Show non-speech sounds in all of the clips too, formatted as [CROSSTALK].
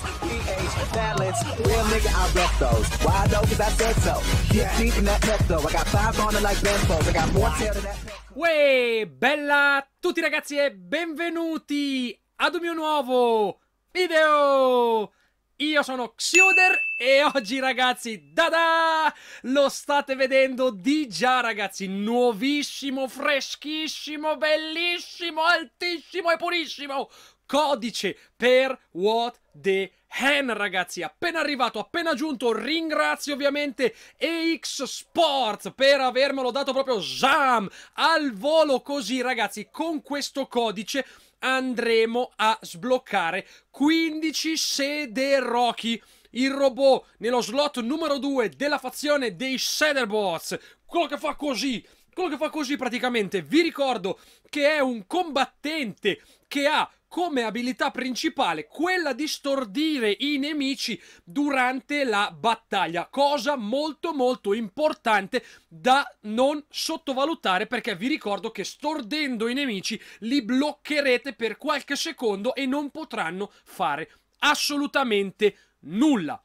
pH, balance, real nigga, I rep those. Why though? Cause I said so. Get deep in that though. I got five on it like Benfo's. I got more tail than that. Uè, bella a tutti ragazzi e benvenuti ad un mio nuovo video! Io sono Xuder e oggi ragazzi, da Lo state vedendo di già ragazzi, nuovissimo, freschissimo, bellissimo, altissimo e purissimo codice per What The Hen, ragazzi, appena arrivato, appena giunto, ringrazio ovviamente EX Sports per avermelo dato proprio ZAM al volo così, ragazzi, con questo codice andremo a sbloccare 15 sede Rocky il robot nello slot numero 2 della fazione dei Sederbots quello che fa così quello che fa così praticamente, vi ricordo che è un combattente che ha come abilità principale quella di stordire i nemici durante la battaglia, cosa molto molto importante da non sottovalutare perché vi ricordo che stordendo i nemici li bloccherete per qualche secondo e non potranno fare assolutamente nulla.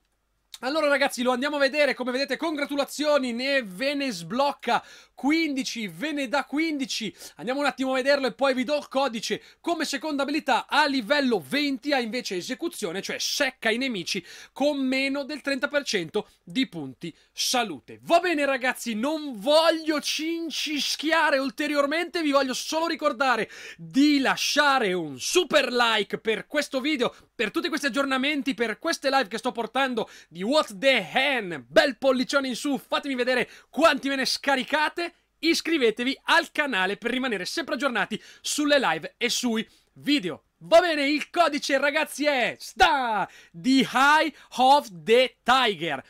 Allora ragazzi lo andiamo a vedere, come vedete congratulazioni, ne ve ne sblocca 15, ve ne dà 15, andiamo un attimo a vederlo e poi vi do il codice come seconda abilità a livello 20 ha invece esecuzione, cioè secca i nemici con meno del 30% di punti salute. Va bene ragazzi, non voglio cincischiare ulteriormente, vi voglio solo ricordare di lasciare un super like per questo video, per tutti questi aggiornamenti, per queste live che sto portando di What the Hen. Bel pollicione in su, fatemi vedere quanti me ne scaricate. Iscrivetevi al canale per rimanere sempre aggiornati sulle live e sui video. Va bene, il codice ragazzi è STA The High of the Tiger.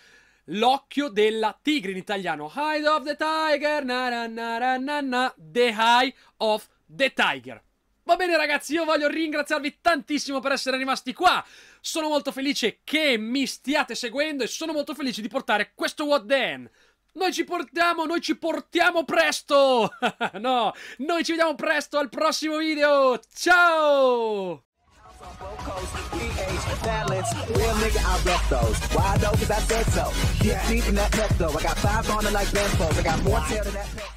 L'occhio della tigre in italiano. High of the Tiger, na na na na na, The High of the Tiger. Va bene ragazzi, io voglio ringraziarvi tantissimo per essere rimasti qua. Sono molto felice che mi stiate seguendo e sono molto felice di portare questo What Then. Noi ci portiamo, noi ci portiamo presto! [LAUGHS] no, noi ci vediamo presto al prossimo video! Ciao! balance. Real nigga, I rep those. Why though? Cause I said so. Get deep in that pep though. I got five on it like Benfo. I got more tail than that pep.